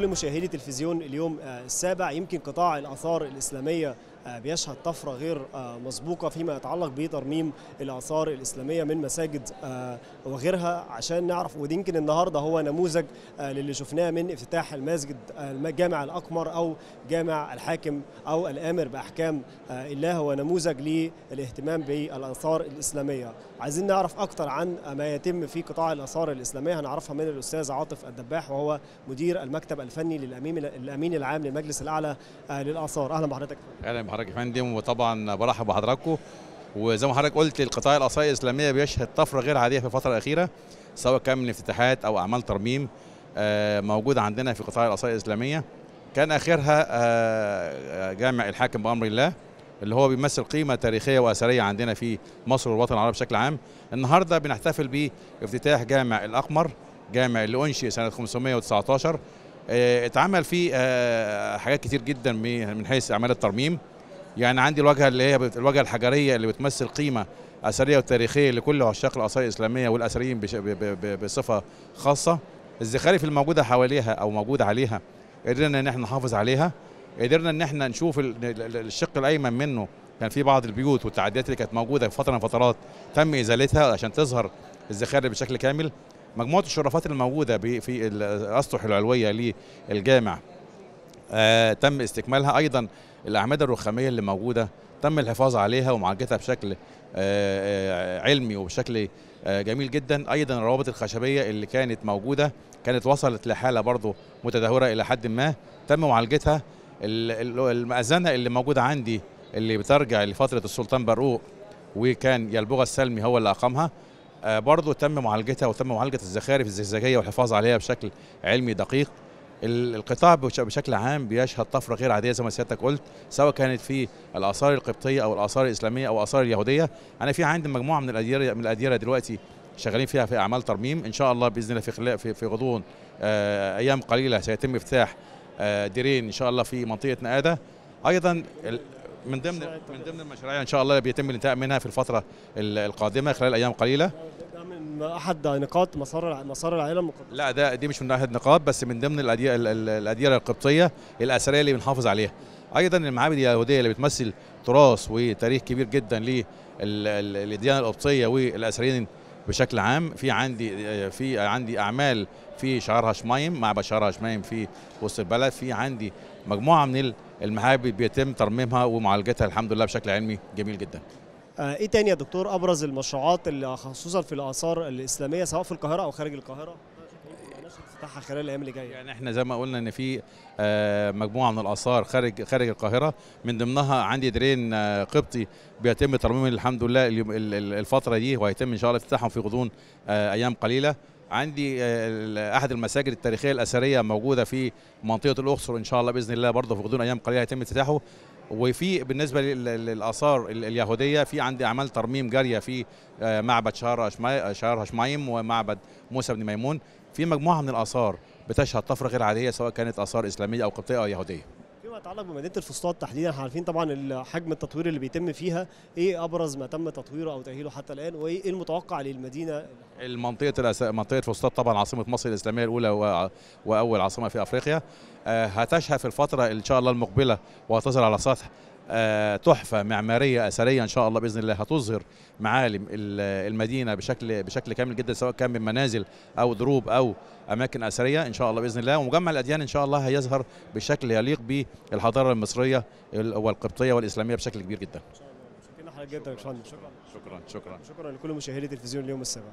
كل مشاهدي تلفزيون اليوم آه، السابع يمكن قطاع الآثار الإسلامية آه، بيشهد طفرة غير آه، مسبوقة فيما يتعلق بترميم الآثار الإسلامية من مساجد آه، وغيرها عشان نعرف ودي يمكن النهاردة هو نموذج للي شفناه من افتتاح المسجد الجامع الأقمر أو جامع الحاكم أو الآمر بأحكام الله هو نموذج للاهتمام بالآثار الإسلامية عايزين نعرف أكتر عن ما يتم في قطاع الآثار الإسلامية هنعرفها من الأستاذ عاطف الدباح وهو مدير المكتب الفني للأمين العام للمجلس الأعلى للآثار أهلا بحضرتك أهلا بحضرتك يا فندم وطبعا برحب بحضراتكم وزي ما حضرتك قلت القطاع الاثري الاسلاميه بيشهد طفره غير عاديه في الفتره الاخيره سواء كان من افتتاحات او اعمال ترميم آه، موجوده عندنا في قطاع الاثار الاسلاميه كان اخرها آه، آه، جامع الحاكم بامر الله اللي هو بيمثل قيمه تاريخيه واثريه عندنا في مصر والوطن العربي بشكل عام النهارده بنحتفل بافتتاح جامع الاقمر جامع اللي انشئ سنه 519 اتعمل فيه حاجات كتير جدا من حيث اعمال الترميم يعني عندي الواجهه اللي هي الواجهه الحجريه اللي بتمثل قيمه اثريه وتاريخيه لكل عشاق الاثار الاسلاميه والاثريين بصفه خاصه الزخارف الموجوده حواليها او موجوده عليها قدرنا ان احنا نحافظ عليها قدرنا ان احنا نشوف الشق الايمن منه كان في بعض البيوت والتعديات اللي كانت موجوده في فتره من فترات تم ازالتها عشان تظهر الزخارف بشكل كامل مجموعه الشرفات الموجوده في الاسطح العلويه للجامع آه، تم استكمالها ايضا الاعمده الرخاميه اللي موجوده تم الحفاظ عليها ومعالجتها بشكل آه، آه، علمي وبشكل جميل جدا ايضا الروابط الخشبيه اللي كانت موجوده كانت وصلت لحاله برضه متدهوره الى حد ما تم معالجتها المأذنه اللي موجوده عندي اللي بترجع لفتره السلطان برقوق وكان يلبغة السلمي هو اللي اقامها برضه تم معالجتها وتم معالجه الزخارف الزجاجيه والحفاظ عليها بشكل علمي دقيق القطاع بشكل عام بيشهد طفره غير عاديه زي ما سيادتك قلت سواء كانت في الاثار القبطيه او الاثار الاسلاميه او الاثار اليهوديه انا في عندي مجموعه من الاديره من الاديره دلوقتي شغالين فيها في اعمال ترميم ان شاء الله باذن الله في خلال في, في غضون آه، ايام قليله سيتم افتتاح آه، ديرين ان شاء الله في منطقه نقاده ايضا من ضمن من ضمن المشاريع ان شاء الله بيتم الانتهاء منها في الفتره القادمه خلال ايام قليله من احد نقاط مسار مسار العالم المقدس لا ده دي مش من احد نقاط بس من ضمن الاديره القبطيه الاثريه اللي بنحافظ عليها ايضا المعابد اليهوديه اللي بتمثل تراث وتاريخ كبير جدا للديانه القبطيه والاثريين بشكل عام في عندي في عندي اعمال في شعار هشمايم مع بشار هشمايم في وسط البلد في عندي مجموعه من المعابد بيتم ترميمها ومعالجتها الحمد لله بشكل علمي جميل جدا آه، ايه تاني يا دكتور ابرز المشروعات اللي خصوصا في الاثار الاسلاميه سواء في القاهره او خارج القاهره افتتاحها خلال الايام اللي جايه يعني احنا زي ما قلنا ان في آه، مجموعه من الاثار خارج خارج القاهره من ضمنها عندي درين آه، قبطي بيتم ترميمهم الحمد لله الفتره دي وهيتم ان شاء الله افتتاحهم في غضون ايام قليله عندي احد المساجد التاريخيه الاثريه موجوده في منطقه الاقصر ان شاء الله باذن الله برضه في غضون ايام قليله هيتم افتتاحه وفي بالنسبه للاثار اليهوديه في عندي اعمال ترميم جاريه في آه، معبد شهر شهر هشمايم ومعبد موسى بن ميمون في مجموعه من الاثار بتشهد طفره غير عاديه سواء كانت اثار اسلاميه او قبطيه او يهوديه يتعلق بمدينه الفسطاط تحديدا احنا عارفين طبعا حجم التطوير اللي بيتم فيها ايه ابرز ما تم تطويره او تاهيله حتى الان وايه المتوقع للمدينه المنطقه الأس... منطقه فسطاط طبعا عاصمه مصر الاسلاميه الاولى و... واول عاصمه في افريقيا آه، هتشهى في الفتره ان شاء الله المقبله وهتظهر على سطح آه، تحفه معماريه اثريه ان شاء الله باذن الله هتظهر معالم المدينه بشكل بشكل كامل جدا سواء كان من منازل او دروب او اماكن اثريه ان شاء الله باذن الله ومجمع الاديان ان شاء الله هيظهر بشكل يليق بالحضاره المصريه والقبطيه والاسلاميه بشكل كبير جدا. شكرا جدا شكرا شكرا شكرا شكرا لكل مشاهدي تلفزيون اليوم السابع